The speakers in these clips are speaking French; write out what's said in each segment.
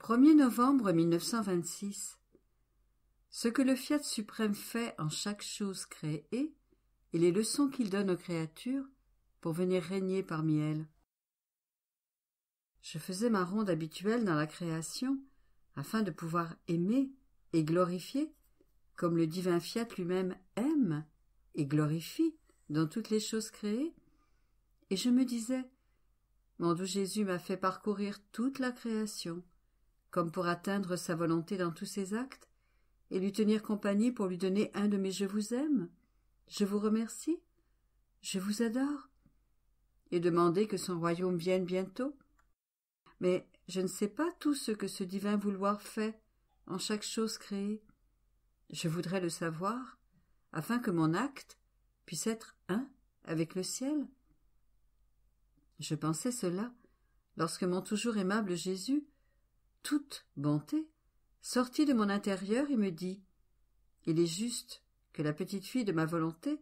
1er novembre 1926. Ce que le Fiat suprême fait en chaque chose créée et les leçons qu'il donne aux créatures pour venir régner parmi elles. Je faisais ma ronde habituelle dans la création afin de pouvoir aimer et glorifier comme le divin Fiat lui-même aime et glorifie dans toutes les choses créées. Et je me disais, mon doux Jésus m'a fait parcourir toute la création comme pour atteindre sa volonté dans tous ses actes, et lui tenir compagnie pour lui donner un de mes je vous aime, je vous remercie, je vous adore, et demander que son royaume vienne bientôt. Mais je ne sais pas tout ce que ce divin vouloir fait en chaque chose créée. Je voudrais le savoir, afin que mon acte puisse être un avec le ciel. Je pensais cela, lorsque mon toujours aimable Jésus toute bonté, sortit de mon intérieur et me dit Il est juste que la petite fille de ma volonté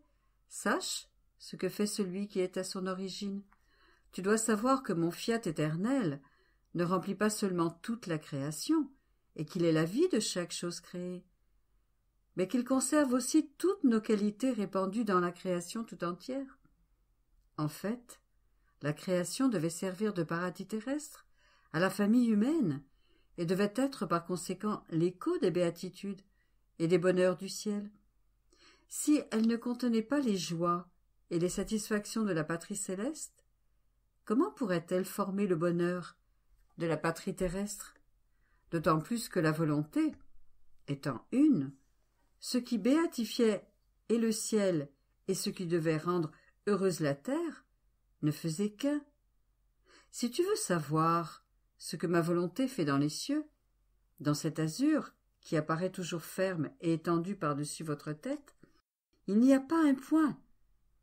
sache ce que fait celui qui est à son origine. Tu dois savoir que mon fiat éternel ne remplit pas seulement toute la création, et qu'il est la vie de chaque chose créée, mais qu'il conserve aussi toutes nos qualités répandues dans la création tout entière. En fait, la création devait servir de paradis terrestre à la famille humaine et devait être par conséquent l'écho des béatitudes et des bonheurs du ciel. Si elle ne contenait pas les joies et les satisfactions de la patrie céleste, comment pourrait-elle former le bonheur de la patrie terrestre D'autant plus que la volonté, étant une, ce qui béatifiait et le ciel et ce qui devait rendre heureuse la terre ne faisait qu'un. Si tu veux savoir ce que ma volonté fait dans les cieux, dans cet azur qui apparaît toujours ferme et étendu par-dessus votre tête, il n'y a pas un point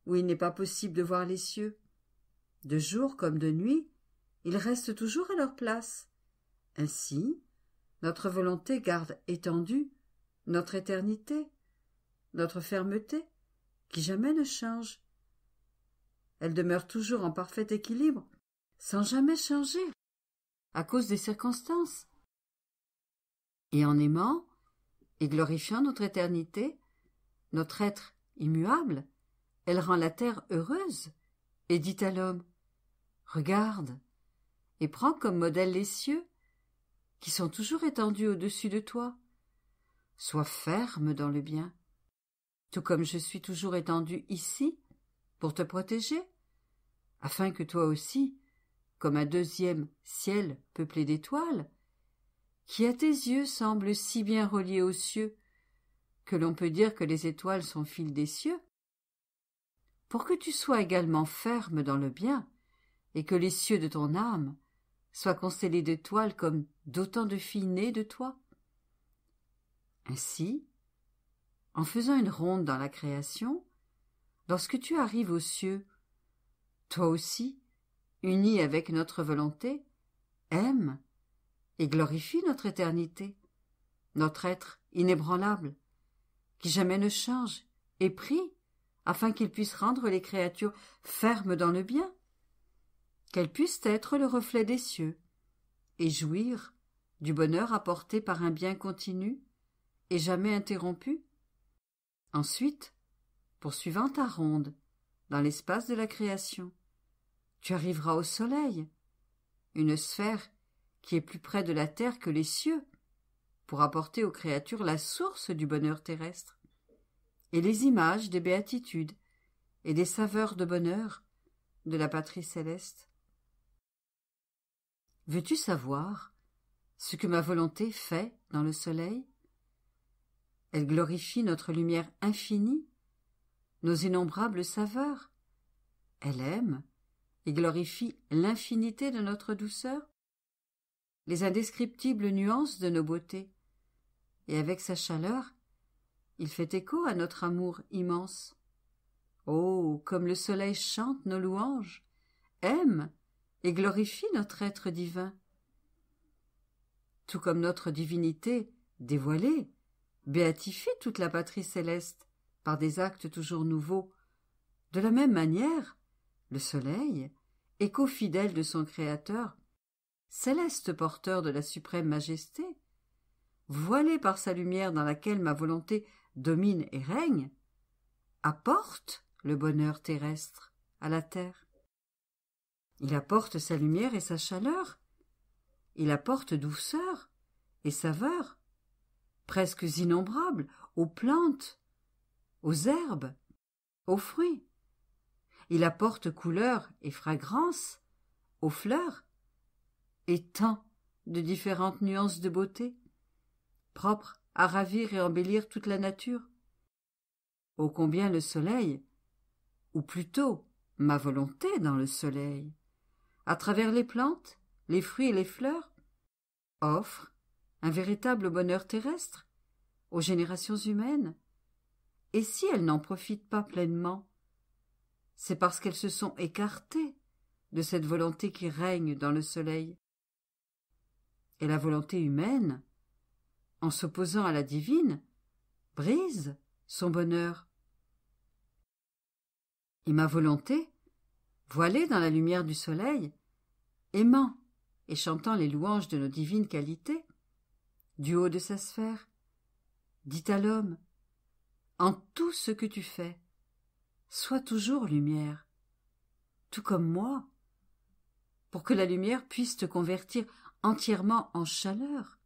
où il n'est pas possible de voir les cieux. De jour comme de nuit, ils restent toujours à leur place. Ainsi, notre volonté garde étendue notre éternité, notre fermeté, qui jamais ne change. Elle demeure toujours en parfait équilibre, sans jamais changer à cause des circonstances. Et en aimant et glorifiant notre éternité, notre être immuable, elle rend la terre heureuse et dit à l'homme Regarde et prends comme modèle les cieux qui sont toujours étendus au-dessus de toi. Sois ferme dans le bien, tout comme je suis toujours étendu ici pour te protéger, afin que toi aussi comme un deuxième ciel peuplé d'étoiles, qui à tes yeux semble si bien relié aux cieux, que l'on peut dire que les étoiles sont fils des cieux, pour que tu sois également ferme dans le bien, et que les cieux de ton âme soient constellés d'étoiles comme d'autant de filles nées de toi. Ainsi, en faisant une ronde dans la création, lorsque tu arrives aux cieux, toi aussi, unie avec notre volonté, aime et glorifie notre éternité, notre être inébranlable, qui jamais ne change, et prie, afin qu'il puisse rendre les créatures fermes dans le bien, qu'elles puissent être le reflet des cieux, et jouir du bonheur apporté par un bien continu et jamais interrompu. Ensuite, poursuivant ta ronde dans l'espace de la création, tu arriveras au soleil, une sphère qui est plus près de la terre que les cieux, pour apporter aux créatures la source du bonheur terrestre, et les images des béatitudes et des saveurs de bonheur de la patrie céleste. Veux-tu savoir ce que ma volonté fait dans le soleil Elle glorifie notre lumière infinie, nos innombrables saveurs. Elle aime et glorifie l'infinité de notre douceur, les indescriptibles nuances de nos beautés, et avec sa chaleur, il fait écho à notre amour immense. Oh, comme le soleil chante nos louanges, aime et glorifie notre être divin. Tout comme notre divinité, dévoilée, béatifie toute la patrie céleste par des actes toujours nouveaux. De la même manière, le soleil, écho fidèle de son Créateur, céleste porteur de la suprême majesté, voilé par sa lumière dans laquelle ma volonté domine et règne, apporte le bonheur terrestre à la terre. Il apporte sa lumière et sa chaleur, il apporte douceur et saveur, presque innombrables, aux plantes, aux herbes, aux fruits il apporte couleur et fragrance aux fleurs, et tant de différentes nuances de beauté, propres à ravir et embellir toute la nature. Ô combien le soleil, ou plutôt ma volonté dans le soleil, à travers les plantes, les fruits et les fleurs, offre un véritable bonheur terrestre aux générations humaines. Et si elles n'en profitent pas pleinement, c'est parce qu'elles se sont écartées de cette volonté qui règne dans le soleil. Et la volonté humaine, en s'opposant à la divine, brise son bonheur. Et ma volonté, voilée dans la lumière du soleil, aimant et chantant les louanges de nos divines qualités, du haut de sa sphère, dit à l'homme En tout ce que tu fais, Sois toujours lumière, tout comme moi, pour que la lumière puisse te convertir entièrement en chaleur,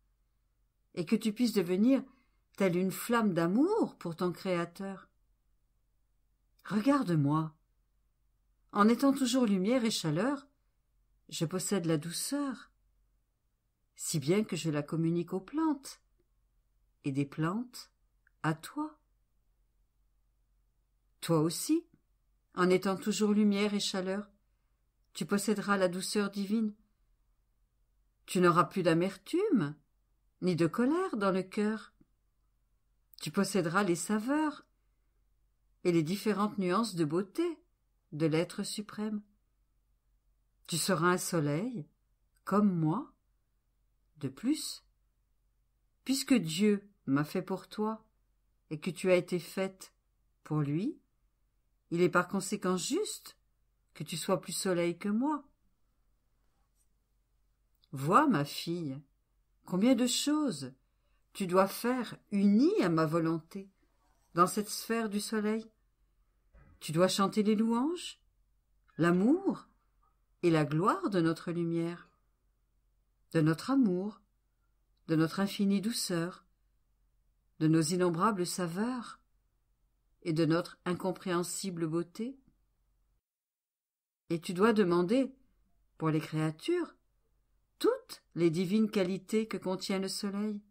et que tu puisses devenir telle une flamme d'amour pour ton Créateur. Regarde-moi. En étant toujours lumière et chaleur, je possède la douceur, si bien que je la communique aux plantes, et des plantes à toi. Toi aussi, en étant toujours lumière et chaleur, tu posséderas la douceur divine. Tu n'auras plus d'amertume, ni de colère dans le cœur. Tu posséderas les saveurs et les différentes nuances de beauté de l'être suprême. Tu seras un soleil, comme moi. De plus, puisque Dieu m'a fait pour toi, et que tu as été faite pour lui, il est par conséquent juste que tu sois plus soleil que moi. Vois, ma fille, combien de choses tu dois faire unies à ma volonté dans cette sphère du soleil. Tu dois chanter les louanges, l'amour et la gloire de notre lumière, de notre amour, de notre infinie douceur, de nos innombrables saveurs, et de notre incompréhensible beauté Et tu dois demander, pour les créatures, toutes les divines qualités que contient le soleil,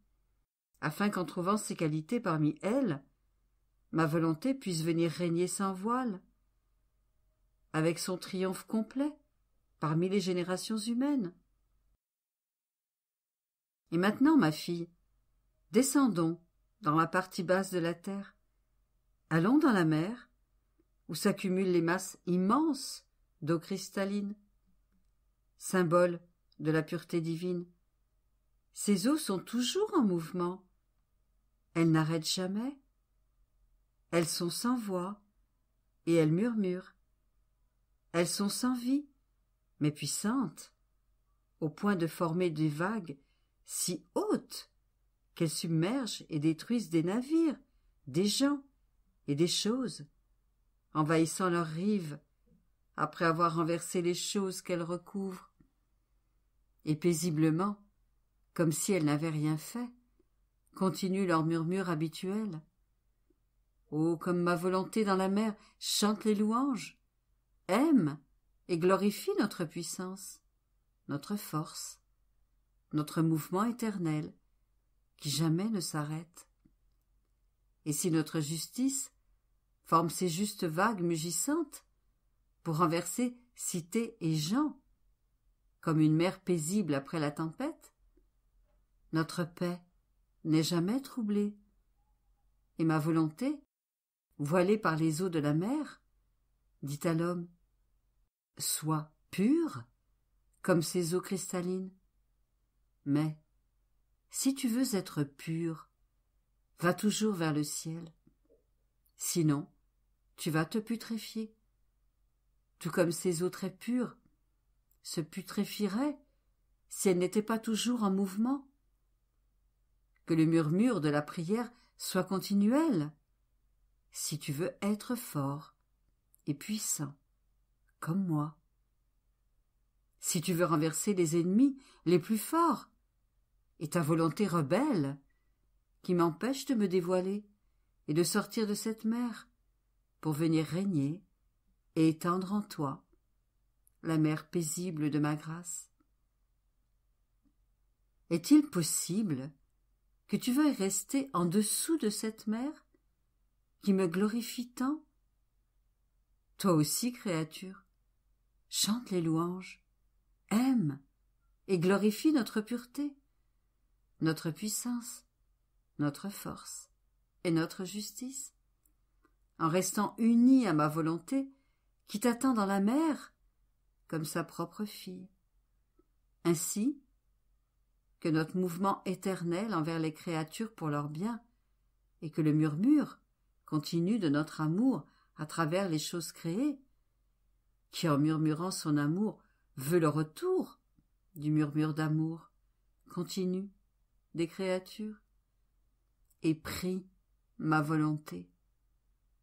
afin qu'en trouvant ces qualités parmi elles, ma volonté puisse venir régner sans voile, avec son triomphe complet, parmi les générations humaines. Et maintenant, ma fille, descendons dans la partie basse de la terre, Allons dans la mer, où s'accumulent les masses immenses d'eau cristalline, symbole de la pureté divine. Ces eaux sont toujours en mouvement. Elles n'arrêtent jamais. Elles sont sans voix, et elles murmurent. Elles sont sans vie, mais puissantes, au point de former des vagues si hautes qu'elles submergent et détruisent des navires, des gens, et des choses, envahissant leurs rives, après avoir renversé les choses qu'elles recouvrent. Et paisiblement, comme si elles n'avaient rien fait, continuent leur murmure habituel. Oh, comme ma volonté dans la mer chante les louanges, aime et glorifie notre puissance, notre force, notre mouvement éternel, qui jamais ne s'arrête. Et si notre justice forme ces justes vagues mugissantes pour renverser cité et gens, comme une mer paisible après la tempête. Notre paix n'est jamais troublée, et ma volonté, voilée par les eaux de la mer, dit à l'homme, sois pur comme ces eaux cristallines. Mais, si tu veux être pur, va toujours vers le ciel. Sinon, tu vas te putréfier. Tout comme ces eaux très pures se putréfieraient si elles n'étaient pas toujours en mouvement. Que le murmure de la prière soit continuel, si tu veux être fort et puissant, comme moi. Si tu veux renverser les ennemis les plus forts, et ta volonté rebelle, qui m'empêche de me dévoiler et de sortir de cette mer, pour venir régner et étendre en toi la mer paisible de ma grâce Est-il possible que tu veuilles rester en dessous de cette mer qui me glorifie tant Toi aussi, créature, chante les louanges, aime et glorifie notre pureté, notre puissance, notre force et notre justice en restant unie à ma volonté, qui t'attend dans la mer, comme sa propre fille. Ainsi, que notre mouvement éternel envers les créatures pour leur bien, et que le murmure continu de notre amour à travers les choses créées, qui en murmurant son amour veut le retour du murmure d'amour continu des créatures, et prie ma volonté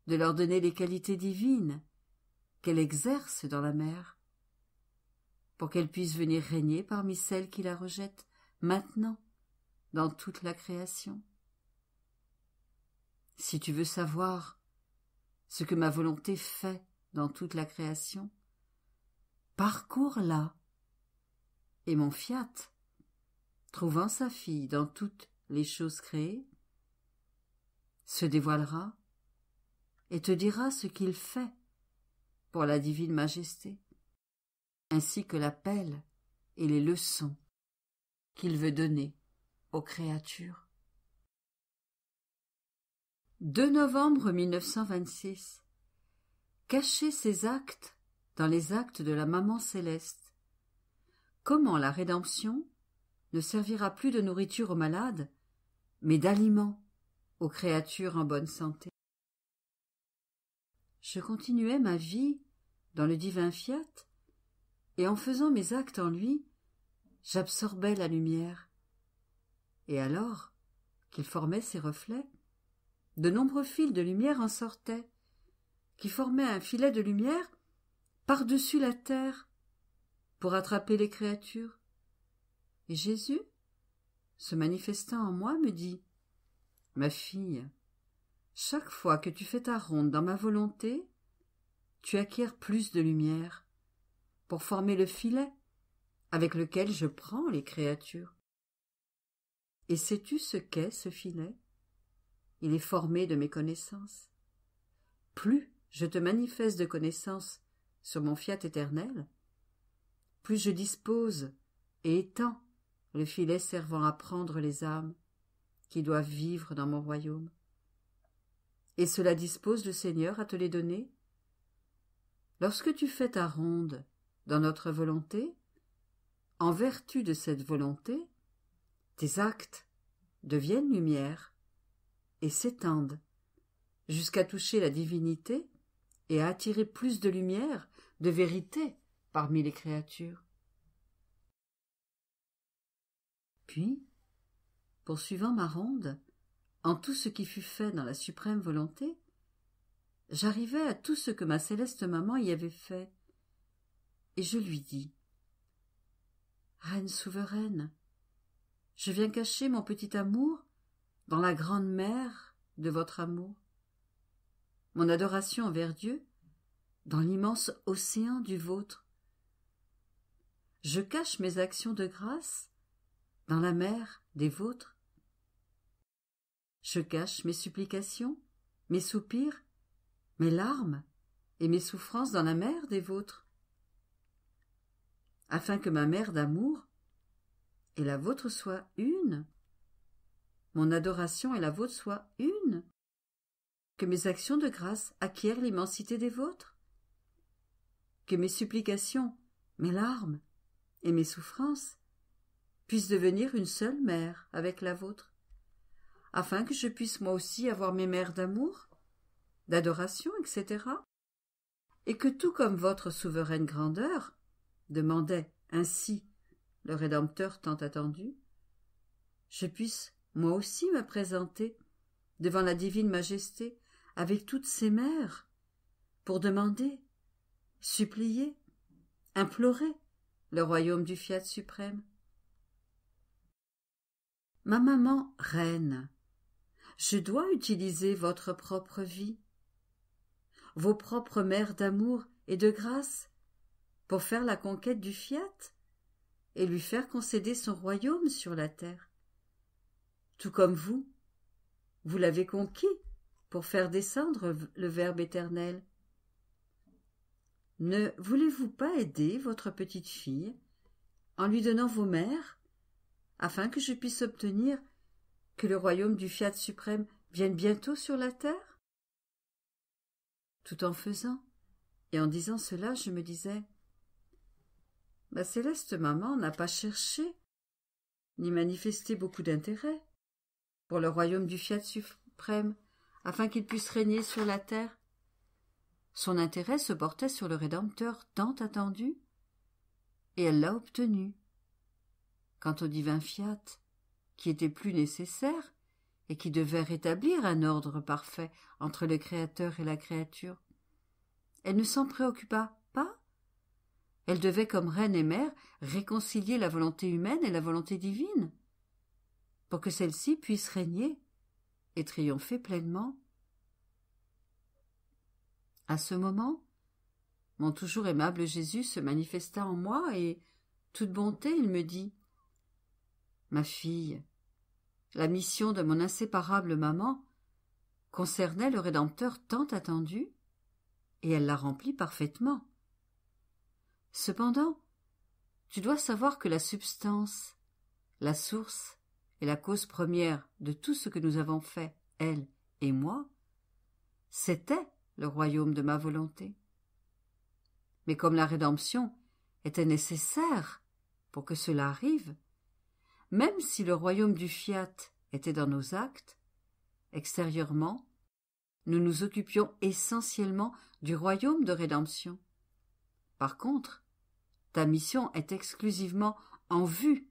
de leur donner les qualités divines qu'elle exerce dans la mer, pour qu'elle puisse venir régner parmi celles qui la rejettent maintenant dans toute la création. Si tu veux savoir ce que ma volonté fait dans toute la création, parcours-la. Et mon fiat, trouvant sa fille dans toutes les choses créées, se dévoilera et te dira ce qu'il fait pour la divine majesté, ainsi que l'appel et les leçons qu'il veut donner aux créatures. 2 novembre 1926 Cacher ses actes dans les actes de la Maman Céleste. Comment la rédemption ne servira plus de nourriture aux malades, mais d'aliment aux créatures en bonne santé. Je continuais ma vie dans le divin fiat, et en faisant mes actes en lui, j'absorbais la lumière. Et alors, qu'il formait ses reflets, de nombreux fils de lumière en sortaient, qui formaient un filet de lumière par-dessus la terre pour attraper les créatures. Et Jésus, se manifestant en moi, me dit Ma fille, chaque fois que tu fais ta ronde dans ma volonté, tu acquiers plus de lumière pour former le filet avec lequel je prends les créatures. Et sais-tu ce qu'est ce filet Il est formé de mes connaissances. Plus je te manifeste de connaissances sur mon fiat éternel, plus je dispose et étends le filet servant à prendre les âmes qui doivent vivre dans mon royaume et cela dispose le Seigneur à te les donner Lorsque tu fais ta ronde dans notre volonté, en vertu de cette volonté, tes actes deviennent lumière et s'étendent jusqu'à toucher la divinité et à attirer plus de lumière, de vérité parmi les créatures. Puis, poursuivant ma ronde, en tout ce qui fut fait dans la suprême volonté, j'arrivai à tout ce que ma céleste maman y avait fait, et je lui dis Reine souveraine, je viens cacher mon petit amour dans la grande mer de votre amour, mon adoration envers Dieu dans l'immense océan du vôtre. Je cache mes actions de grâce dans la mer des vôtres je cache mes supplications, mes soupirs, mes larmes et mes souffrances dans la mère des vôtres, afin que ma mère d'amour et la vôtre soient une, mon adoration et la vôtre soient une, que mes actions de grâce acquièrent l'immensité des vôtres, que mes supplications, mes larmes et mes souffrances puissent devenir une seule mère avec la vôtre, afin que je puisse moi aussi avoir mes mères d'amour, d'adoration, etc. Et que tout comme votre souveraine grandeur demandait ainsi le Rédempteur tant attendu, je puisse moi aussi me présenter devant la divine majesté avec toutes ses mères pour demander, supplier, implorer le royaume du fiat suprême. Ma maman reine je dois utiliser votre propre vie, vos propres mères d'amour et de grâce, pour faire la conquête du fiat et lui faire concéder son royaume sur la terre. Tout comme vous, vous l'avez conquis pour faire descendre le Verbe éternel. Ne voulez-vous pas aider votre petite fille en lui donnant vos mères, afin que je puisse obtenir que le royaume du Fiat suprême vienne bientôt sur la terre Tout en faisant et en disant cela, je me disais Ma céleste maman n'a pas cherché ni manifesté beaucoup d'intérêt pour le royaume du Fiat suprême afin qu'il puisse régner sur la terre. Son intérêt se portait sur le Rédempteur tant attendu, et elle l'a obtenu. Quant au divin Fiat, qui était plus nécessaire, et qui devait rétablir un ordre parfait entre le Créateur et la créature. Elle ne s'en préoccupa pas. Elle devait, comme reine et mère, réconcilier la volonté humaine et la volonté divine, pour que celle-ci puisse régner et triompher pleinement. À ce moment, mon toujours aimable Jésus se manifesta en moi et, toute bonté, il me dit ma fille. La mission de mon inséparable maman concernait le Rédempteur tant attendu, et elle l'a rempli parfaitement. Cependant, tu dois savoir que la substance, la source et la cause première de tout ce que nous avons fait, elle et moi, c'était le royaume de ma volonté. Mais comme la rédemption était nécessaire pour que cela arrive, même si le royaume du fiat était dans nos actes, extérieurement, nous nous occupions essentiellement du royaume de rédemption. Par contre, ta mission est exclusivement en vue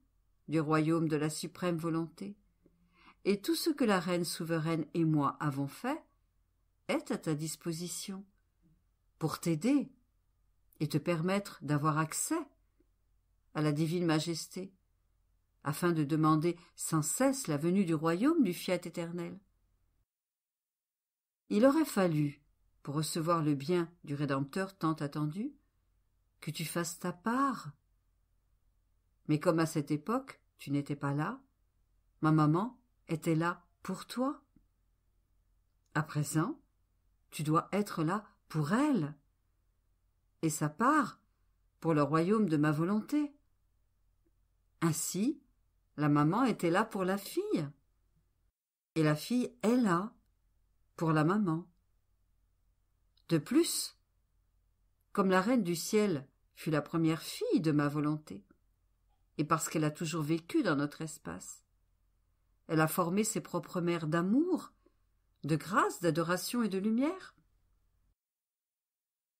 du royaume de la suprême volonté, et tout ce que la reine souveraine et moi avons fait est à ta disposition pour t'aider et te permettre d'avoir accès à la divine majesté afin de demander sans cesse la venue du royaume du fiat éternel. Il aurait fallu, pour recevoir le bien du Rédempteur tant attendu, que tu fasses ta part. Mais comme à cette époque tu n'étais pas là, ma maman était là pour toi. À présent, tu dois être là pour elle, et sa part pour le royaume de ma volonté. Ainsi, la maman était là pour la fille. Et la fille est là pour la maman. De plus, comme la reine du ciel fut la première fille de ma volonté, et parce qu'elle a toujours vécu dans notre espace, elle a formé ses propres mères d'amour, de grâce, d'adoration et de lumière.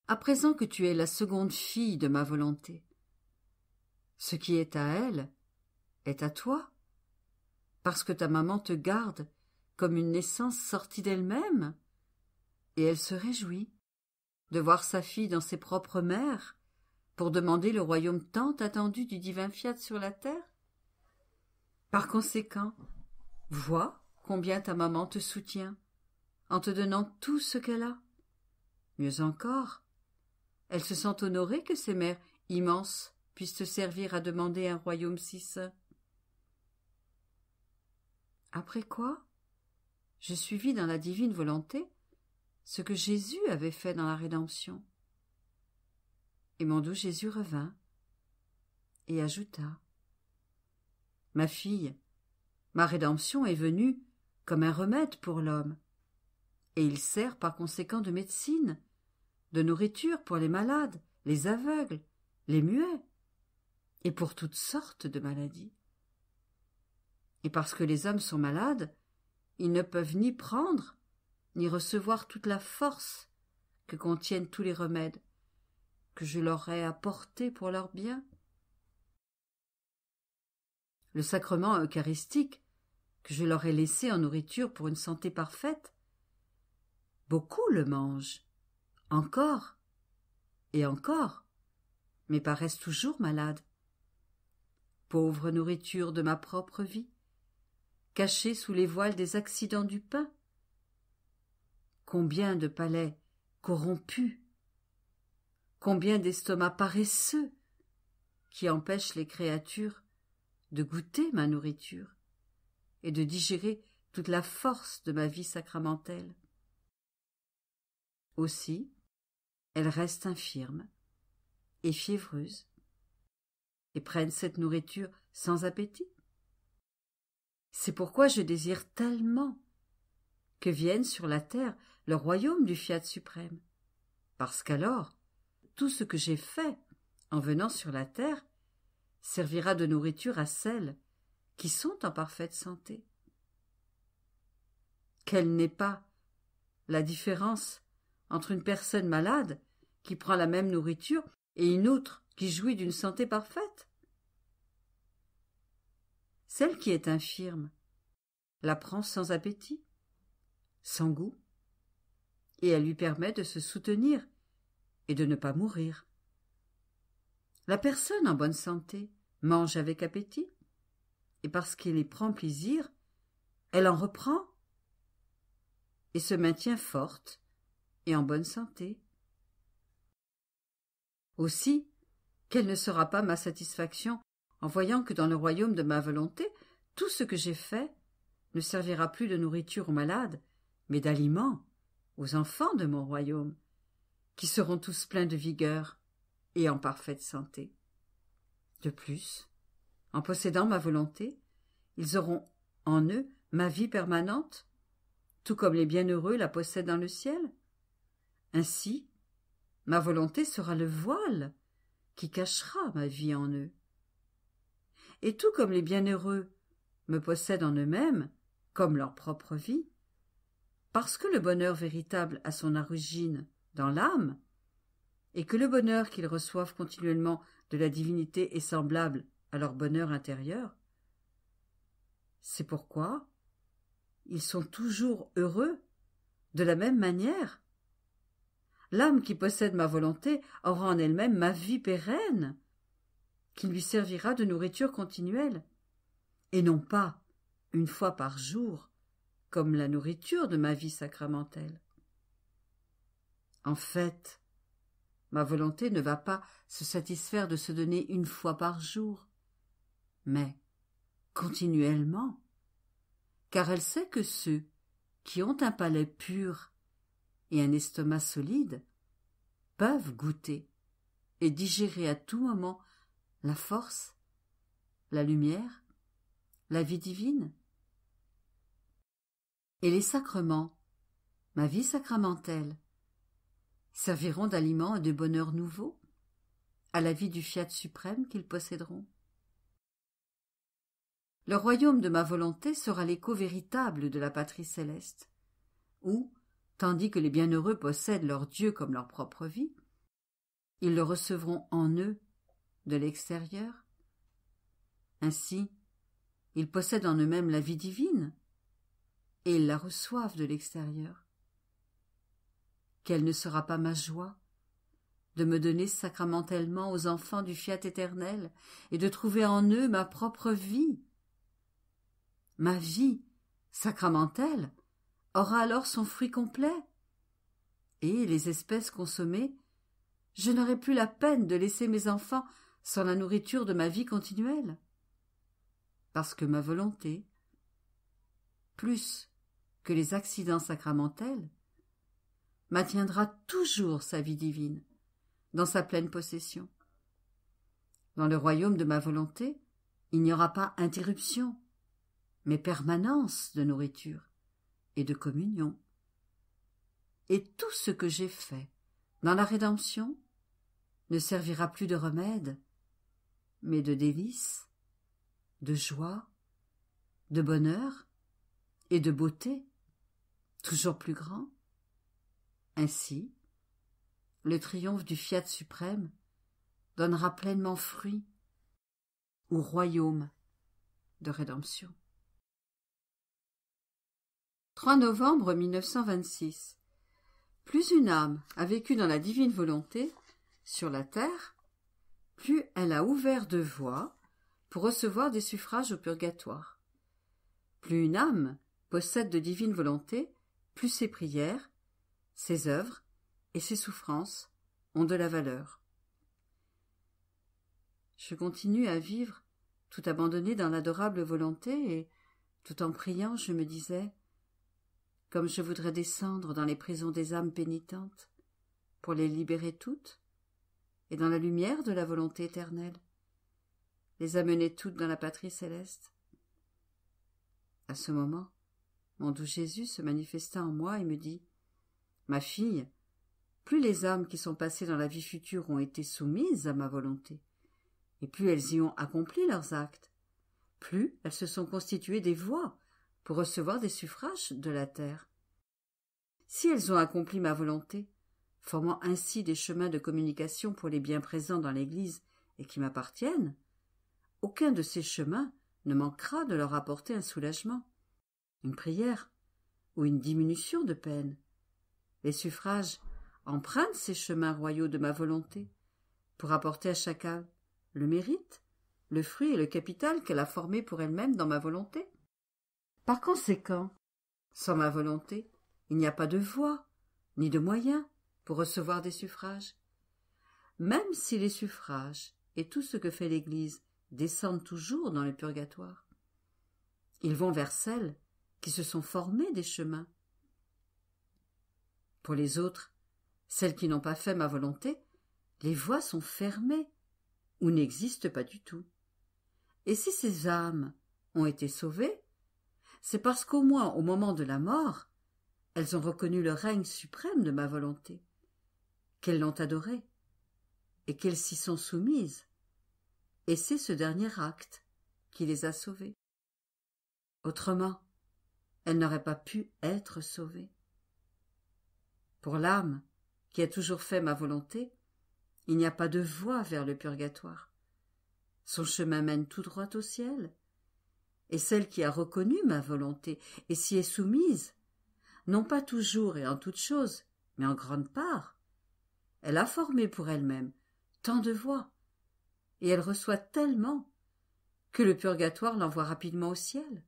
À présent que tu es la seconde fille de ma volonté, ce qui est à elle est à toi, parce que ta maman te garde comme une naissance sortie d'elle-même, et elle se réjouit de voir sa fille dans ses propres mers pour demander le royaume tant attendu du divin fiat sur la terre. Par conséquent, vois combien ta maman te soutient en te donnant tout ce qu'elle a. Mieux encore, elle se sent honorée que ses mères immenses puissent te servir à demander un royaume si après quoi Je suivis dans la divine volonté ce que Jésus avait fait dans la rédemption. Et mon doux Jésus revint et ajouta Ma fille, ma rédemption est venue comme un remède pour l'homme, et il sert par conséquent de médecine, de nourriture pour les malades, les aveugles, les muets, et pour toutes sortes de maladies. Et parce que les hommes sont malades, ils ne peuvent ni prendre, ni recevoir toute la force que contiennent tous les remèdes que je leur ai apportés pour leur bien. Le sacrement eucharistique que je leur ai laissé en nourriture pour une santé parfaite, beaucoup le mangent, encore et encore, mais paraissent toujours malades. Pauvre nourriture de ma propre vie. Cachés sous les voiles des accidents du pain Combien de palais corrompus Combien d'estomacs paresseux qui empêchent les créatures de goûter ma nourriture et de digérer toute la force de ma vie sacramentelle Aussi, elles restent infirmes et fiévreuses et prennent cette nourriture sans appétit c'est pourquoi je désire tellement que vienne sur la terre le royaume du Fiat suprême. Parce qu'alors, tout ce que j'ai fait en venant sur la terre servira de nourriture à celles qui sont en parfaite santé. Quelle n'est pas la différence entre une personne malade qui prend la même nourriture et une autre qui jouit d'une santé parfaite celle qui est infirme la prend sans appétit, sans goût, et elle lui permet de se soutenir et de ne pas mourir. La personne en bonne santé mange avec appétit, et parce qu'elle y prend plaisir, elle en reprend et se maintient forte et en bonne santé. Aussi, quelle ne sera pas ma satisfaction en voyant que dans le royaume de ma volonté, tout ce que j'ai fait ne servira plus de nourriture aux malades, mais d'aliments aux enfants de mon royaume, qui seront tous pleins de vigueur et en parfaite santé. De plus, en possédant ma volonté, ils auront en eux ma vie permanente, tout comme les bienheureux la possèdent dans le ciel. Ainsi, ma volonté sera le voile qui cachera ma vie en eux et tout comme les bienheureux me possèdent en eux-mêmes, comme leur propre vie, parce que le bonheur véritable a son origine dans l'âme, et que le bonheur qu'ils reçoivent continuellement de la divinité est semblable à leur bonheur intérieur. C'est pourquoi ils sont toujours heureux de la même manière. L'âme qui possède ma volonté aura en elle-même ma vie pérenne, qui lui servira de nourriture continuelle, et non pas une fois par jour, comme la nourriture de ma vie sacramentelle. En fait, ma volonté ne va pas se satisfaire de se donner une fois par jour, mais continuellement, car elle sait que ceux qui ont un palais pur et un estomac solide peuvent goûter et digérer à tout moment la force, la lumière, la vie divine Et les sacrements, ma vie sacramentelle, serviront d'aliments et de bonheur nouveaux à la vie du fiat suprême qu'ils posséderont. Le royaume de ma volonté sera l'écho véritable de la patrie céleste, où, tandis que les bienheureux possèdent leur Dieu comme leur propre vie, ils le recevront en eux de l'extérieur. Ainsi, ils possèdent en eux-mêmes la vie divine, et ils la reçoivent de l'extérieur. Quelle ne sera pas ma joie de me donner sacramentellement aux enfants du fiat éternel et de trouver en eux ma propre vie. Ma vie, sacramentelle, aura alors son fruit complet. Et les espèces consommées, je n'aurai plus la peine de laisser mes enfants sans la nourriture de ma vie continuelle Parce que ma volonté, plus que les accidents sacramentels, maintiendra toujours sa vie divine, dans sa pleine possession. Dans le royaume de ma volonté, il n'y aura pas interruption, mais permanence de nourriture et de communion. Et tout ce que j'ai fait dans la rédemption ne servira plus de remède mais de délices, de joie, de bonheur et de beauté, toujours plus grand. Ainsi, le triomphe du Fiat suprême donnera pleinement fruit au royaume de rédemption. 3 novembre 1926. Plus une âme a vécu dans la divine volonté, sur la terre, plus elle a ouvert de voies pour recevoir des suffrages au purgatoire. Plus une âme possède de divine volonté, plus ses prières, ses œuvres et ses souffrances ont de la valeur. Je continue à vivre, tout abandonné dans l'adorable volonté, et, tout en priant, je me disais Comme je voudrais descendre dans les prisons des âmes pénitentes, pour les libérer toutes, et dans la lumière de la volonté éternelle, les amener toutes dans la patrie céleste. À ce moment, mon doux Jésus se manifesta en moi et me dit Ma fille, plus les âmes qui sont passées dans la vie future ont été soumises à ma volonté, et plus elles y ont accompli leurs actes, plus elles se sont constituées des voies pour recevoir des suffrages de la terre. Si elles ont accompli ma volonté, formant ainsi des chemins de communication pour les biens présents dans l'Église et qui m'appartiennent, aucun de ces chemins ne manquera de leur apporter un soulagement, une prière ou une diminution de peine. Les suffrages empruntent ces chemins royaux de ma volonté pour apporter à chacun le mérite, le fruit et le capital qu'elle a formé pour elle-même dans ma volonté. Par conséquent, sans ma volonté, il n'y a pas de voie, ni de moyens, pour recevoir des suffrages Même si les suffrages et tout ce que fait l'Église descendent toujours dans le purgatoire, ils vont vers celles qui se sont formées des chemins. Pour les autres, celles qui n'ont pas fait ma volonté, les voies sont fermées ou n'existent pas du tout. Et si ces âmes ont été sauvées, c'est parce qu'au moins au moment de la mort, elles ont reconnu le règne suprême de ma volonté qu'elles l'ont adoré, et qu'elles s'y sont soumises, et c'est ce dernier acte qui les a sauvées. Autrement, elles n'auraient pas pu être sauvées. Pour l'âme, qui a toujours fait ma volonté, il n'y a pas de voie vers le purgatoire. Son chemin mène tout droit au ciel. Et celle qui a reconnu ma volonté et s'y est soumise, non pas toujours et en toute chose, mais en grande part, elle a formé pour elle-même tant de voix, et elle reçoit tellement que le purgatoire l'envoie rapidement au ciel.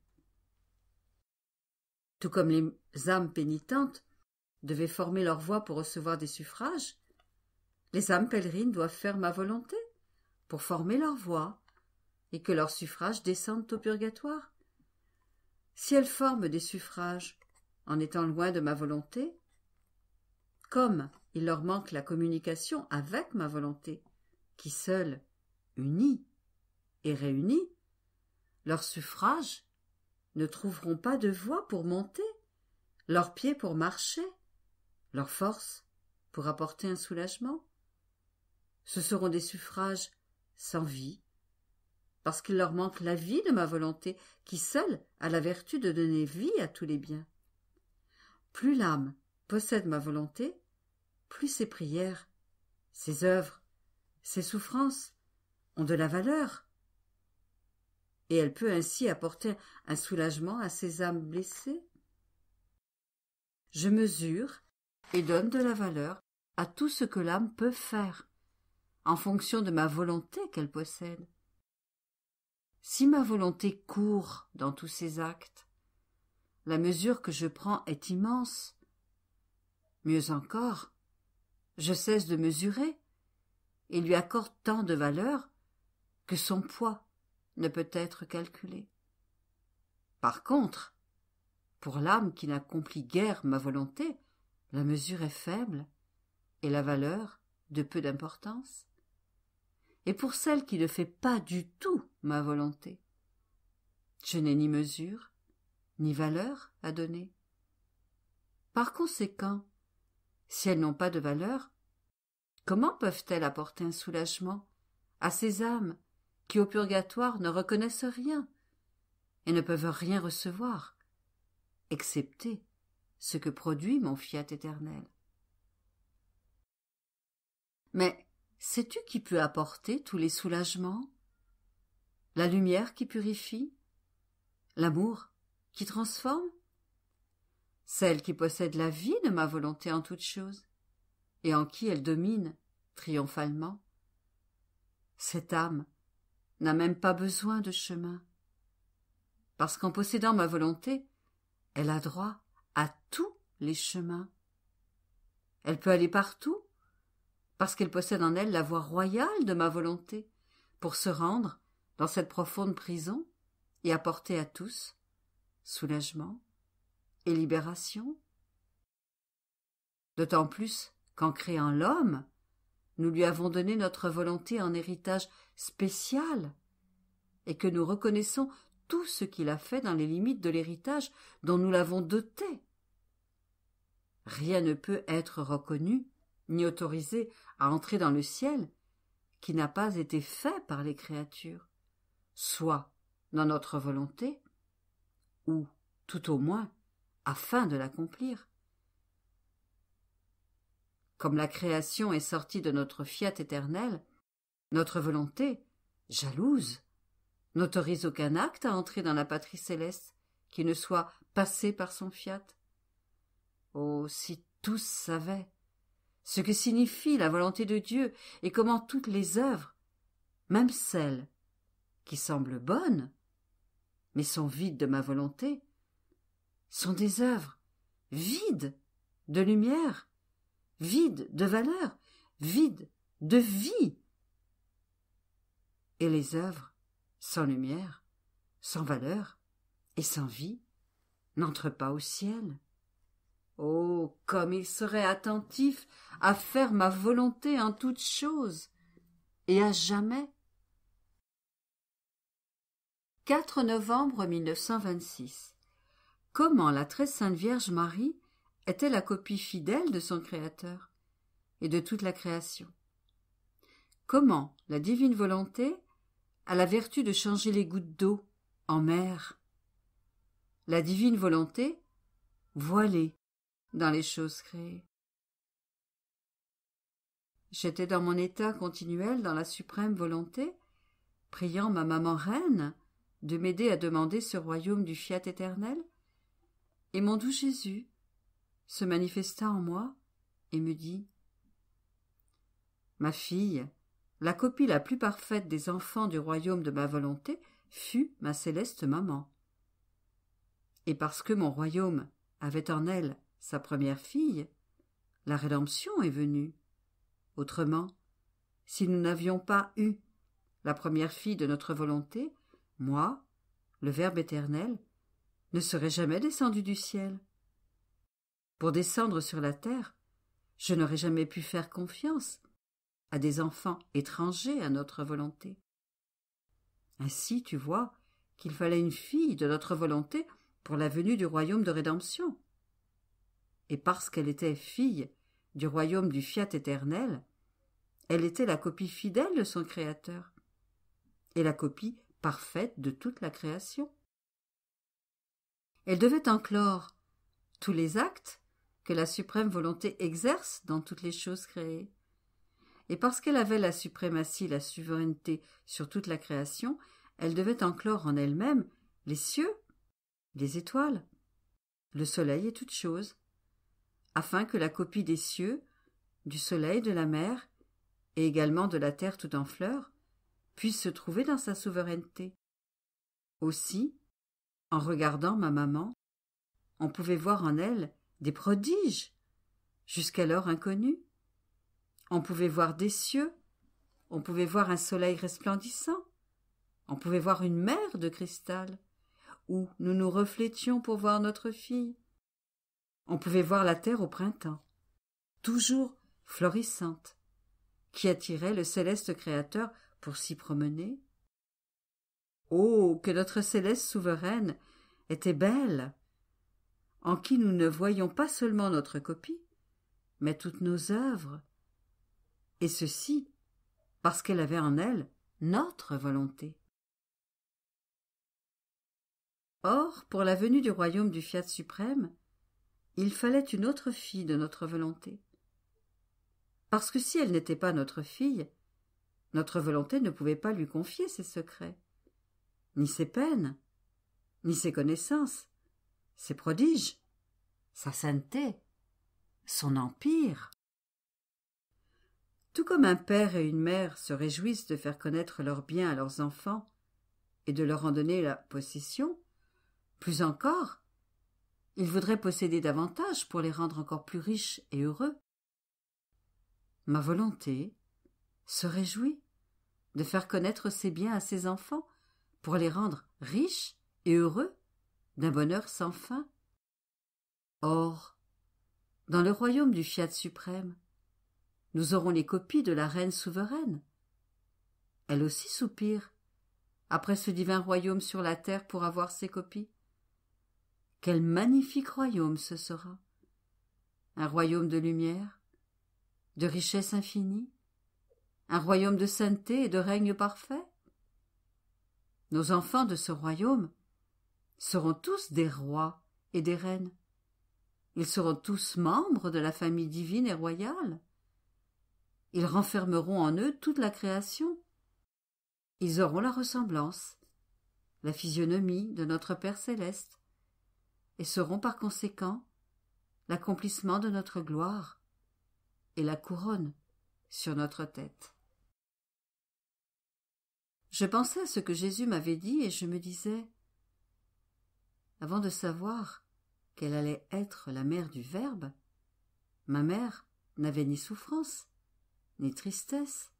Tout comme les âmes pénitentes devaient former leur voix pour recevoir des suffrages, les âmes pèlerines doivent faire ma volonté pour former leur voix et que leurs suffrages descendent au purgatoire. Si elles forment des suffrages en étant loin de ma volonté, comme il leur manque la communication avec ma volonté, qui seule, unie et réunie, leurs suffrages ne trouveront pas de voie pour monter, leurs pieds pour marcher, leurs forces pour apporter un soulagement. Ce seront des suffrages sans vie, parce qu'il leur manque la vie de ma volonté, qui seule a la vertu de donner vie à tous les biens. Plus l'âme possède ma volonté, plus ses prières, ses œuvres, ses souffrances ont de la valeur, et elle peut ainsi apporter un soulagement à ces âmes blessées. Je mesure et donne de la valeur à tout ce que l'âme peut faire, en fonction de ma volonté qu'elle possède. Si ma volonté court dans tous ces actes, la mesure que je prends est immense. Mieux encore, je cesse de mesurer, et lui accorde tant de valeur que son poids ne peut être calculé. Par contre, pour l'âme qui n'accomplit guère ma volonté, la mesure est faible et la valeur de peu d'importance. Et pour celle qui ne fait pas du tout ma volonté, je n'ai ni mesure, ni valeur à donner. Par conséquent, si elles n'ont pas de valeur, comment peuvent-elles apporter un soulagement à ces âmes qui au purgatoire ne reconnaissent rien et ne peuvent rien recevoir, excepté ce que produit mon fiat éternel Mais sais-tu qui peut apporter tous les soulagements La lumière qui purifie L'amour qui transforme celle qui possède la vie de ma volonté en toutes choses, et en qui elle domine triomphalement. Cette âme n'a même pas besoin de chemin, parce qu'en possédant ma volonté, elle a droit à tous les chemins. Elle peut aller partout, parce qu'elle possède en elle la voie royale de ma volonté, pour se rendre dans cette profonde prison et apporter à tous soulagement, et libération D'autant plus qu'en créant l'homme, nous lui avons donné notre volonté en héritage spécial, et que nous reconnaissons tout ce qu'il a fait dans les limites de l'héritage dont nous l'avons doté. Rien ne peut être reconnu ni autorisé à entrer dans le ciel qui n'a pas été fait par les créatures, soit dans notre volonté, ou tout au moins afin de l'accomplir. Comme la création est sortie de notre fiat éternel, notre volonté, jalouse, n'autorise aucun acte à entrer dans la patrie céleste qui ne soit passé par son fiat. Oh, si tous savaient ce que signifie la volonté de Dieu et comment toutes les œuvres, même celles qui semblent bonnes, mais sont vides de ma volonté, sont des œuvres vides de lumière, vides de valeur, vides de vie. Et les œuvres sans lumière, sans valeur et sans vie n'entrent pas au ciel. Oh, comme il serait attentif à faire ma volonté en toutes choses, et à jamais. 4 novembre 1926 Comment la très sainte Vierge Marie était la copie fidèle de son Créateur et de toute la création Comment la divine volonté a la vertu de changer les gouttes d'eau en mer La divine volonté voilée dans les choses créées. J'étais dans mon état continuel dans la suprême volonté, priant ma maman reine de m'aider à demander ce royaume du fiat éternel et mon doux Jésus se manifesta en moi et me dit Ma fille, la copie la plus parfaite des enfants du royaume de ma volonté fut ma céleste maman. Et parce que mon royaume avait en elle sa première fille, la rédemption est venue. Autrement, si nous n'avions pas eu la première fille de notre volonté, moi, le Verbe éternel, ne serait jamais descendu du ciel. Pour descendre sur la terre, je n'aurais jamais pu faire confiance à des enfants étrangers à notre volonté. Ainsi, tu vois qu'il fallait une fille de notre volonté pour la venue du royaume de rédemption. Et parce qu'elle était fille du royaume du fiat éternel, elle était la copie fidèle de son Créateur, et la copie parfaite de toute la création elle devait enclore tous les actes que la suprême volonté exerce dans toutes les choses créées. Et parce qu'elle avait la suprématie, la souveraineté sur toute la création, elle devait enclore en elle-même les cieux, les étoiles, le soleil et toutes choses, afin que la copie des cieux, du soleil, de la mer, et également de la terre tout en fleurs, puisse se trouver dans sa souveraineté. Aussi, en regardant ma maman, on pouvait voir en elle des prodiges, jusqu'alors inconnus. On pouvait voir des cieux, on pouvait voir un soleil resplendissant, on pouvait voir une mer de cristal, où nous nous reflétions pour voir notre fille. On pouvait voir la terre au printemps, toujours florissante, qui attirait le céleste Créateur pour s'y promener, Oh, que notre céleste souveraine était belle, en qui nous ne voyons pas seulement notre copie, mais toutes nos œuvres, et ceci parce qu'elle avait en elle notre volonté. Or, pour la venue du royaume du Fiat suprême, il fallait une autre fille de notre volonté. Parce que si elle n'était pas notre fille, notre volonté ne pouvait pas lui confier ses secrets ni ses peines, ni ses connaissances, ses prodiges, sa sainteté, son empire. Tout comme un père et une mère se réjouissent de faire connaître leurs biens à leurs enfants et de leur en donner la possession, plus encore, ils voudraient posséder davantage pour les rendre encore plus riches et heureux. Ma volonté se réjouit de faire connaître ses biens à ses enfants pour les rendre riches et heureux d'un bonheur sans fin. Or, dans le royaume du Fiat suprême, nous aurons les copies de la reine souveraine. Elle aussi soupire après ce divin royaume sur la terre pour avoir ses copies. Quel magnifique royaume ce sera. Un royaume de lumière, de richesse infinie, un royaume de sainteté et de règne parfait. Nos enfants de ce royaume seront tous des rois et des reines. Ils seront tous membres de la famille divine et royale. Ils renfermeront en eux toute la création. Ils auront la ressemblance, la physionomie de notre Père céleste, et seront par conséquent l'accomplissement de notre gloire et la couronne sur notre tête. Je pensais à ce que Jésus m'avait dit et je me disais Avant de savoir qu'elle allait être la mère du Verbe, ma mère n'avait ni souffrance, ni tristesse,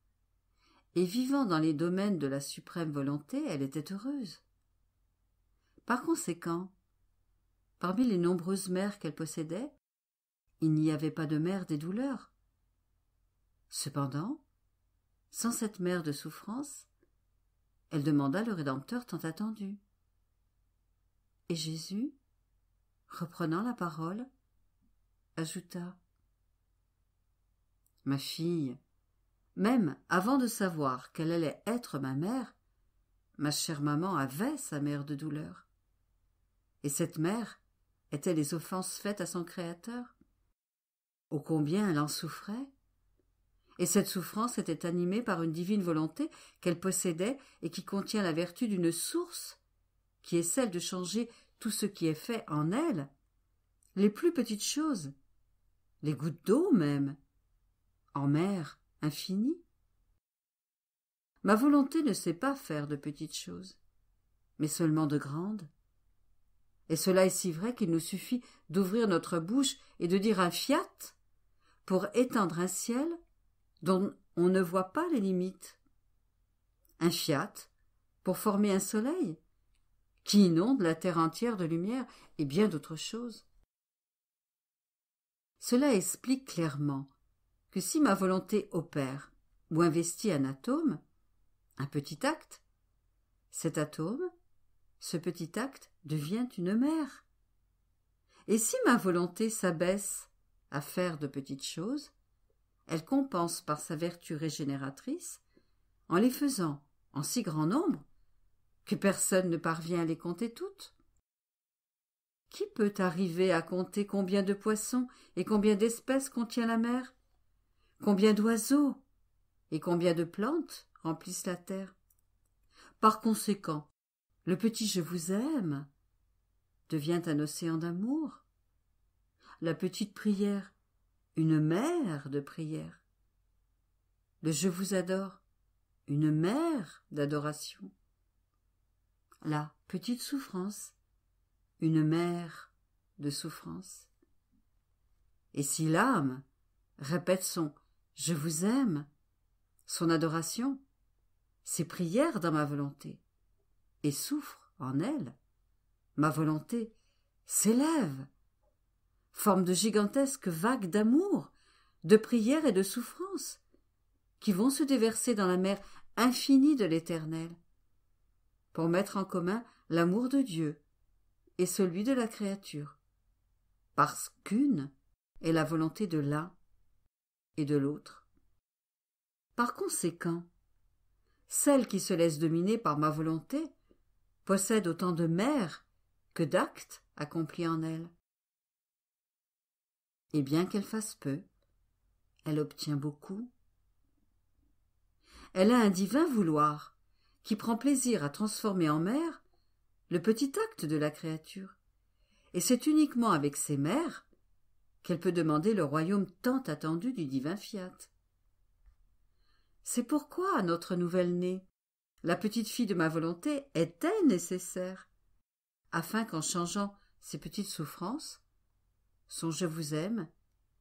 et vivant dans les domaines de la suprême volonté, elle était heureuse. Par conséquent, parmi les nombreuses mères qu'elle possédait, il n'y avait pas de mère des douleurs. Cependant, sans cette mère de souffrance, elle demanda le Rédempteur tant attendu. Et Jésus, reprenant la parole, ajouta Ma fille, même avant de savoir qu'elle allait être ma mère, ma chère maman avait sa mère de douleur. Et cette mère était les offenses faites à son Créateur. Ô combien elle en souffrait et cette souffrance était animée par une divine volonté qu'elle possédait et qui contient la vertu d'une source, qui est celle de changer tout ce qui est fait en elle, les plus petites choses, les gouttes d'eau même, en mer infinie. Ma volonté ne sait pas faire de petites choses, mais seulement de grandes. Et cela est si vrai qu'il nous suffit d'ouvrir notre bouche et de dire un fiat pour étendre un ciel dont on ne voit pas les limites. Un fiat pour former un soleil qui inonde la terre entière de lumière et bien d'autres choses. Cela explique clairement que si ma volonté opère ou investit un atome, un petit acte, cet atome, ce petit acte devient une mer. Et si ma volonté s'abaisse à faire de petites choses, elle compense par sa vertu régénératrice, en les faisant en si grand nombre que personne ne parvient à les compter toutes. Qui peut arriver à compter combien de poissons et combien d'espèces contient la mer Combien d'oiseaux et combien de plantes remplissent la terre Par conséquent, le petit je vous aime devient un océan d'amour. La petite prière une mère de prière. Le je vous adore, une mère d'adoration. La petite souffrance, une mère de souffrance. Et si l'âme répète son je vous aime, son adoration, ses prières dans ma volonté, et souffre en elle, ma volonté s'élève forme de gigantesques vagues d'amour, de prière et de souffrances qui vont se déverser dans la mer infinie de l'Éternel, pour mettre en commun l'amour de Dieu et celui de la créature, parce qu'une est la volonté de l'un et de l'autre. Par conséquent, celle qui se laisse dominer par ma volonté possède autant de mères que d'actes accomplis en elle. Et bien qu'elle fasse peu, elle obtient beaucoup. Elle a un divin vouloir qui prend plaisir à transformer en mère le petit acte de la créature. Et c'est uniquement avec ses mères qu'elle peut demander le royaume tant attendu du divin fiat. C'est pourquoi notre nouvelle-née, la petite fille de ma volonté, était nécessaire, afin qu'en changeant ses petites souffrances, son je vous aime,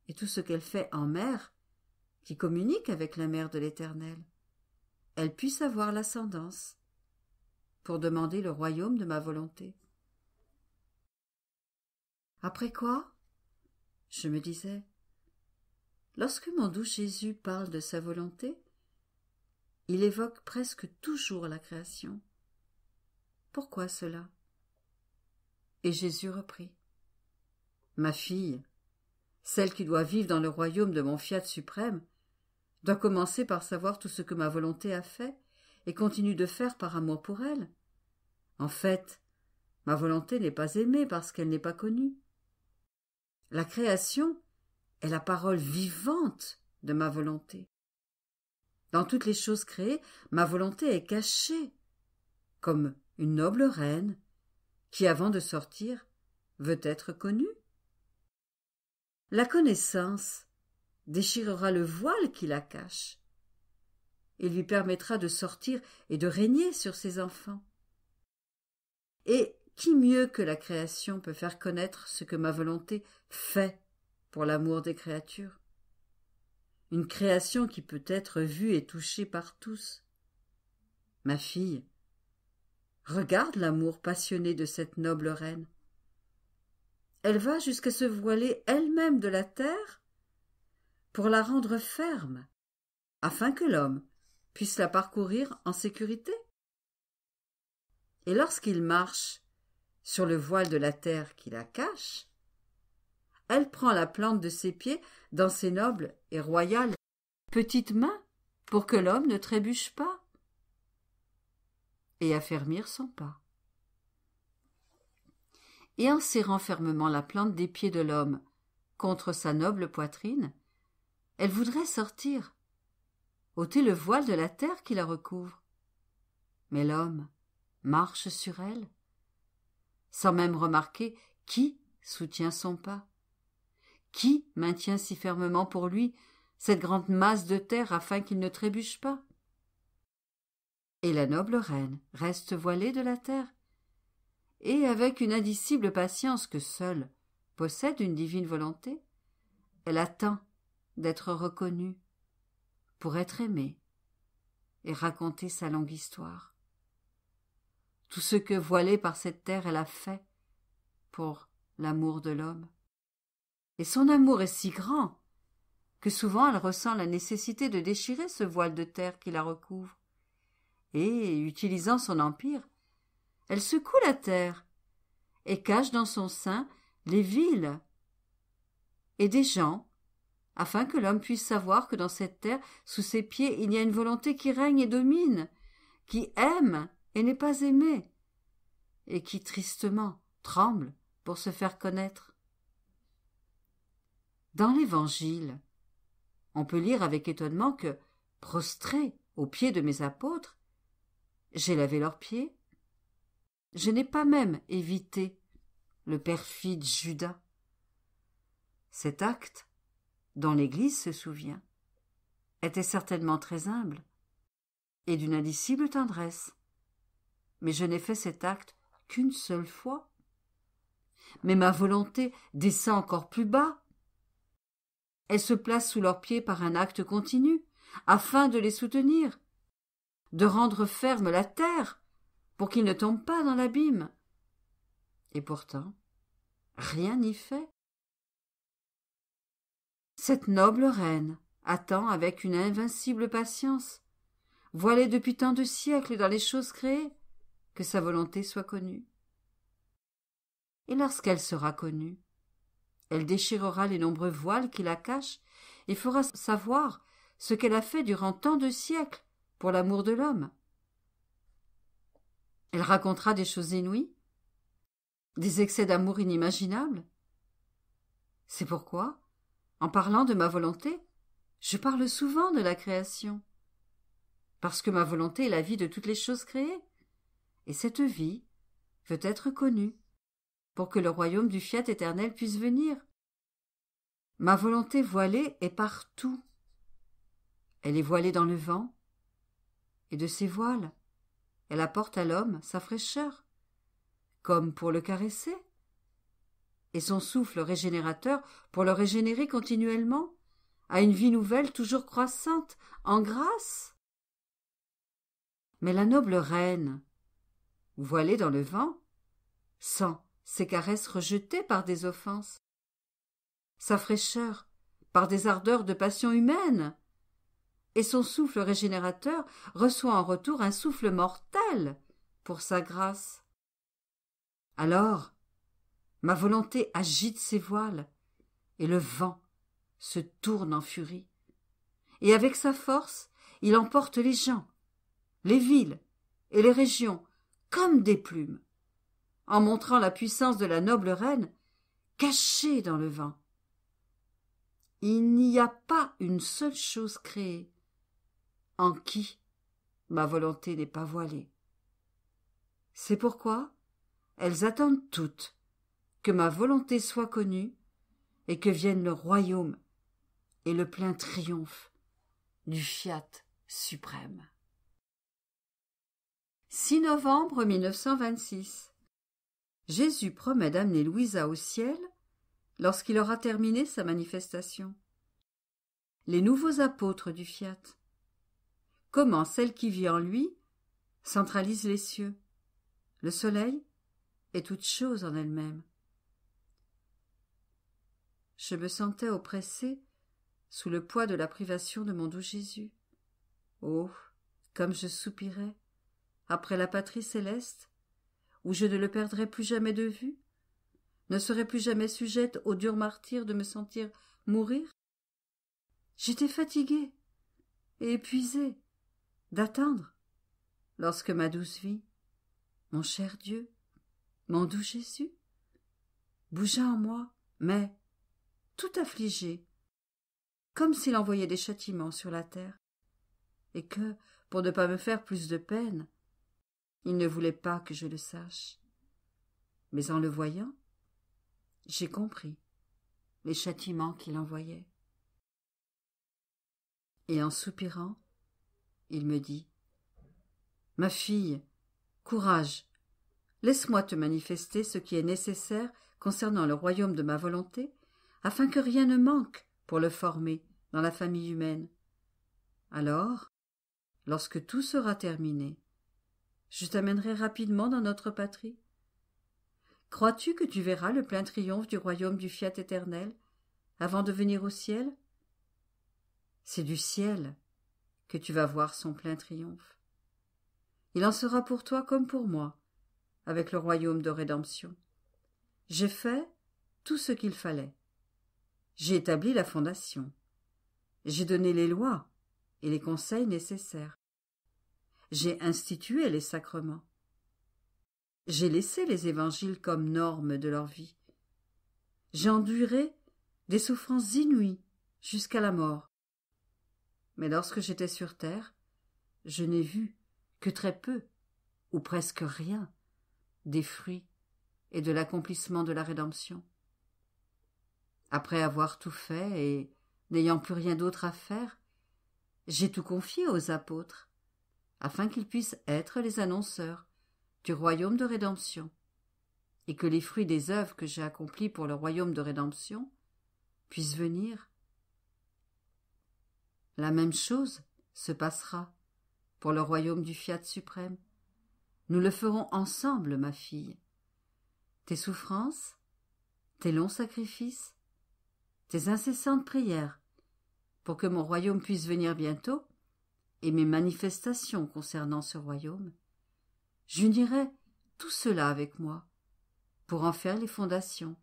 et tout ce qu'elle fait en mer, qui communique avec la mère de l'Éternel, elle puisse avoir l'ascendance pour demander le royaume de ma volonté. Après quoi Je me disais, lorsque mon doux Jésus parle de sa volonté, il évoque presque toujours la création. Pourquoi cela Et Jésus reprit ma fille, celle qui doit vivre dans le royaume de mon fiat suprême, doit commencer par savoir tout ce que ma volonté a fait et continue de faire par amour pour elle. En fait, ma volonté n'est pas aimée parce qu'elle n'est pas connue. La création est la parole vivante de ma volonté. Dans toutes les choses créées, ma volonté est cachée, comme une noble reine qui, avant de sortir, veut être connue. La connaissance déchirera le voile qui la cache et lui permettra de sortir et de régner sur ses enfants. Et qui mieux que la création peut faire connaître ce que ma volonté fait pour l'amour des créatures Une création qui peut être vue et touchée par tous. Ma fille, regarde l'amour passionné de cette noble reine elle va jusqu'à se voiler elle-même de la terre pour la rendre ferme, afin que l'homme puisse la parcourir en sécurité. Et lorsqu'il marche sur le voile de la terre qui la cache, elle prend la plante de ses pieds dans ses nobles et royales petites mains pour que l'homme ne trébuche pas et affermir son pas et en serrant fermement la plante des pieds de l'homme contre sa noble poitrine. Elle voudrait sortir, ôter le voile de la terre qui la recouvre. Mais l'homme marche sur elle, sans même remarquer qui soutient son pas, qui maintient si fermement pour lui cette grande masse de terre afin qu'il ne trébuche pas. Et la noble reine reste voilée de la terre, et avec une indicible patience que seule possède une divine volonté, elle attend d'être reconnue pour être aimée et raconter sa longue histoire. Tout ce que voilée par cette terre elle a fait pour l'amour de l'homme. Et son amour est si grand que souvent elle ressent la nécessité de déchirer ce voile de terre qui la recouvre, et, utilisant son empire, elle secoue la terre et cache dans son sein les villes et des gens, afin que l'homme puisse savoir que dans cette terre, sous ses pieds, il y a une volonté qui règne et domine, qui aime et n'est pas aimée, et qui tristement tremble pour se faire connaître. Dans l'Évangile, on peut lire avec étonnement que, prostré aux pieds de mes apôtres, j'ai lavé leurs pieds, je n'ai pas même évité le perfide Judas. Cet acte, dont l'Église se souvient, était certainement très humble et d'une indicible tendresse. Mais je n'ai fait cet acte qu'une seule fois. Mais ma volonté descend encore plus bas. Elle se place sous leurs pieds par un acte continu, afin de les soutenir, de rendre ferme la terre pour qu'il ne tombe pas dans l'abîme. Et pourtant, rien n'y fait. Cette noble reine attend avec une invincible patience, voilée depuis tant de siècles dans les choses créées, que sa volonté soit connue. Et lorsqu'elle sera connue, elle déchirera les nombreux voiles qui la cachent et fera savoir ce qu'elle a fait durant tant de siècles pour l'amour de l'homme. Elle racontera des choses inouïes, des excès d'amour inimaginables. C'est pourquoi, en parlant de ma volonté, je parle souvent de la création. Parce que ma volonté est la vie de toutes les choses créées, et cette vie veut être connue, pour que le royaume du fiat éternel puisse venir. Ma volonté voilée est partout. Elle est voilée dans le vent, et de ses voiles, elle apporte à l'homme sa fraîcheur, comme pour le caresser, et son souffle régénérateur pour le régénérer continuellement, à une vie nouvelle toujours croissante, en grâce. Mais la noble reine, voilée dans le vent, sent ses caresses rejetées par des offenses, sa fraîcheur par des ardeurs de passion humaine, et son souffle régénérateur reçoit en retour un souffle mortel pour sa grâce. Alors, ma volonté agite ses voiles, et le vent se tourne en furie. Et avec sa force, il emporte les gens, les villes et les régions comme des plumes, en montrant la puissance de la noble reine cachée dans le vent. Il n'y a pas une seule chose créée, en qui ma volonté n'est pas voilée. C'est pourquoi elles attendent toutes que ma volonté soit connue et que vienne le royaume et le plein triomphe du fiat suprême. 6 novembre 1926. Jésus promet d'amener Louisa au ciel lorsqu'il aura terminé sa manifestation. Les nouveaux apôtres du fiat Comment celle qui vit en lui centralise les cieux, le soleil et toute chose en elle-même. Je me sentais oppressée sous le poids de la privation de mon doux Jésus. Oh, comme je soupirais, après la patrie céleste, où je ne le perdrais plus jamais de vue, ne serais plus jamais sujette au dur martyre de me sentir mourir. J'étais fatiguée et épuisée d'attendre, lorsque ma douce vie, mon cher Dieu, mon doux Jésus, bougea en moi, mais tout affligé, comme s'il envoyait des châtiments sur la terre, et que, pour ne pas me faire plus de peine, il ne voulait pas que je le sache. Mais en le voyant, j'ai compris les châtiments qu'il envoyait. Et en soupirant, il me dit Ma fille, courage. Laisse-moi te manifester ce qui est nécessaire concernant le royaume de ma volonté, afin que rien ne manque pour le former dans la famille humaine. Alors, lorsque tout sera terminé, je t'amènerai rapidement dans notre patrie. Crois-tu que tu verras le plein triomphe du royaume du fiat éternel avant de venir au ciel C'est du ciel que tu vas voir son plein triomphe. Il en sera pour toi comme pour moi, avec le royaume de rédemption. J'ai fait tout ce qu'il fallait. J'ai établi la fondation. J'ai donné les lois et les conseils nécessaires. J'ai institué les sacrements. J'ai laissé les évangiles comme normes de leur vie. J'ai enduré des souffrances inouïes jusqu'à la mort mais lorsque j'étais sur terre, je n'ai vu que très peu, ou presque rien, des fruits et de l'accomplissement de la rédemption. Après avoir tout fait et n'ayant plus rien d'autre à faire, j'ai tout confié aux apôtres, afin qu'ils puissent être les annonceurs du royaume de rédemption, et que les fruits des œuvres que j'ai accomplies pour le royaume de rédemption puissent venir la même chose se passera pour le royaume du Fiat suprême. Nous le ferons ensemble, ma fille. Tes souffrances, tes longs sacrifices, tes incessantes prières, pour que mon royaume puisse venir bientôt, et mes manifestations concernant ce royaume, j'unirai tout cela avec moi, pour en faire les fondations.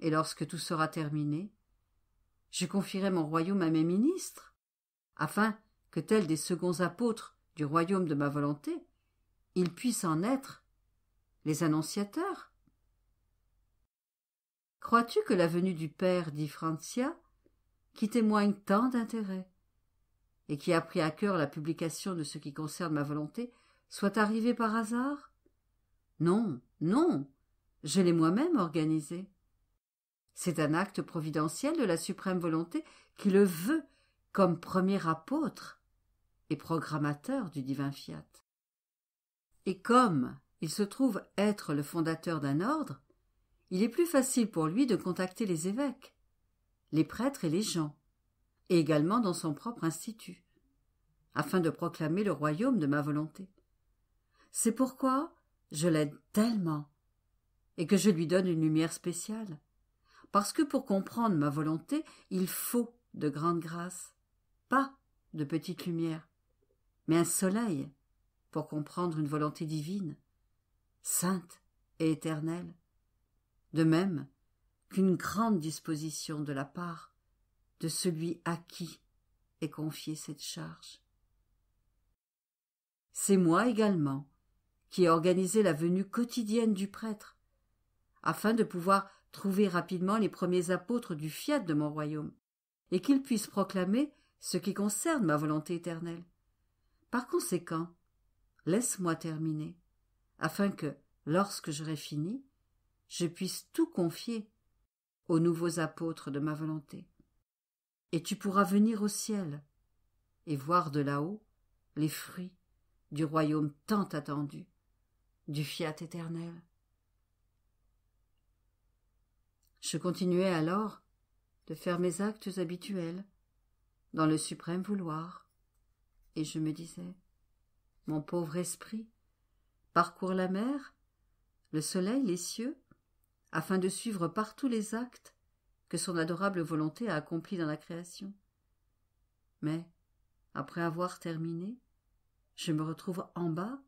Et lorsque tout sera terminé, je confierai mon royaume à mes ministres, afin que tels des seconds apôtres du royaume de ma volonté, ils puissent en être les annonciateurs. Crois-tu que la venue du Père, dit Francia, qui témoigne tant d'intérêt, et qui a pris à cœur la publication de ce qui concerne ma volonté, soit arrivée par hasard? Non, non, je l'ai moi-même organisée. C'est un acte providentiel de la suprême volonté qui le veut comme premier apôtre et programmateur du divin fiat. Et comme il se trouve être le fondateur d'un ordre, il est plus facile pour lui de contacter les évêques, les prêtres et les gens, et également dans son propre institut, afin de proclamer le royaume de ma volonté. C'est pourquoi je l'aide tellement, et que je lui donne une lumière spéciale parce que pour comprendre ma volonté, il faut de grandes grâces, pas de petites lumières, mais un soleil pour comprendre une volonté divine, sainte et éternelle. De même qu'une grande disposition de la part de celui à qui est confiée cette charge. C'est moi également qui ai organisé la venue quotidienne du prêtre, afin de pouvoir trouver rapidement les premiers apôtres du fiat de mon royaume, et qu'ils puissent proclamer ce qui concerne ma volonté éternelle. Par conséquent, laisse-moi terminer, afin que, lorsque j'aurai fini, je puisse tout confier aux nouveaux apôtres de ma volonté. Et tu pourras venir au ciel et voir de là-haut les fruits du royaume tant attendu, du fiat éternel. Je continuais alors de faire mes actes habituels, dans le suprême vouloir, et je me disais Mon pauvre esprit parcourt la mer, le soleil, les cieux, afin de suivre partout les actes que son adorable volonté a accomplis dans la création. Mais, après avoir terminé, je me retrouve en bas,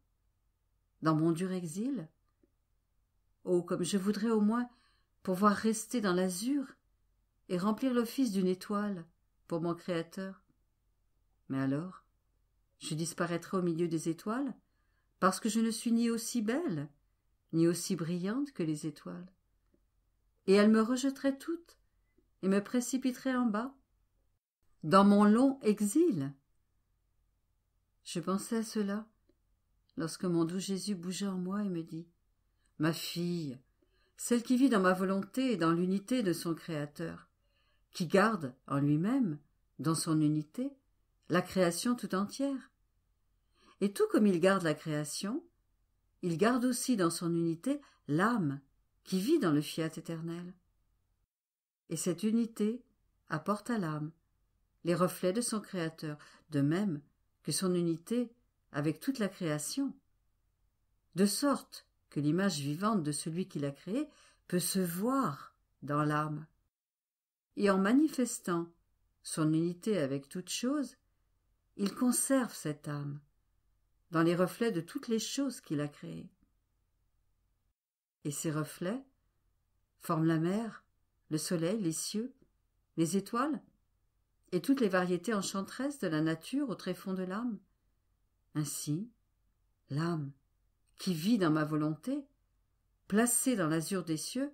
dans mon dur exil. Oh, comme je voudrais au moins pour rester dans l'azur et remplir l'office d'une étoile pour mon Créateur. Mais alors, je disparaîtrai au milieu des étoiles parce que je ne suis ni aussi belle, ni aussi brillante que les étoiles. Et elles me rejeteraient toutes et me précipiteraient en bas, dans mon long exil. Je pensais à cela lorsque mon doux Jésus bougea en moi et me dit Ma fille, celle qui vit dans ma volonté et dans l'unité de son Créateur, qui garde en lui-même, dans son unité, la création tout entière. Et tout comme il garde la création, il garde aussi dans son unité l'âme qui vit dans le fiat éternel. Et cette unité apporte à l'âme les reflets de son Créateur, de même que son unité avec toute la création, de sorte que l'image vivante de celui qui l'a créé peut se voir dans l'âme. Et en manifestant son unité avec toute chose, il conserve cette âme dans les reflets de toutes les choses qu'il a créées. Et ces reflets forment la mer, le soleil, les cieux, les étoiles, et toutes les variétés enchanteresses de la nature au tréfonds de l'âme. Ainsi, l'âme qui vit dans ma volonté, placée dans l'azur des cieux,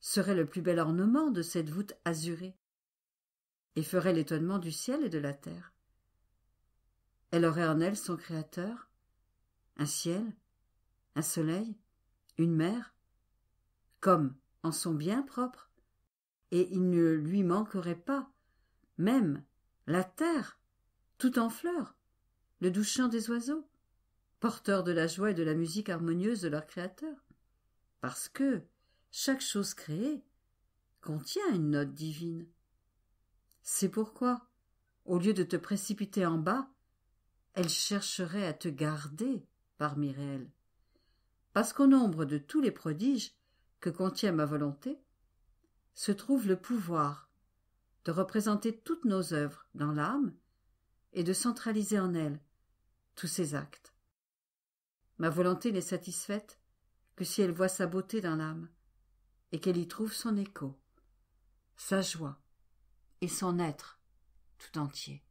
serait le plus bel ornement de cette voûte azurée, et ferait l'étonnement du ciel et de la terre. Elle aurait en elle son Créateur, un ciel, un soleil, une mer, comme en son bien propre, et il ne lui manquerait pas, même la terre, tout en fleurs, le doux chant des oiseaux, porteurs de la joie et de la musique harmonieuse de leur Créateur. Parce que chaque chose créée contient une note divine. C'est pourquoi, au lieu de te précipiter en bas, elle chercherait à te garder parmi elles. Parce qu'au nombre de tous les prodiges que contient ma volonté, se trouve le pouvoir de représenter toutes nos œuvres dans l'âme et de centraliser en elle tous ses actes. Ma volonté n'est satisfaite que si elle voit sa beauté dans l'âme, et qu'elle y trouve son écho, sa joie et son être tout entier.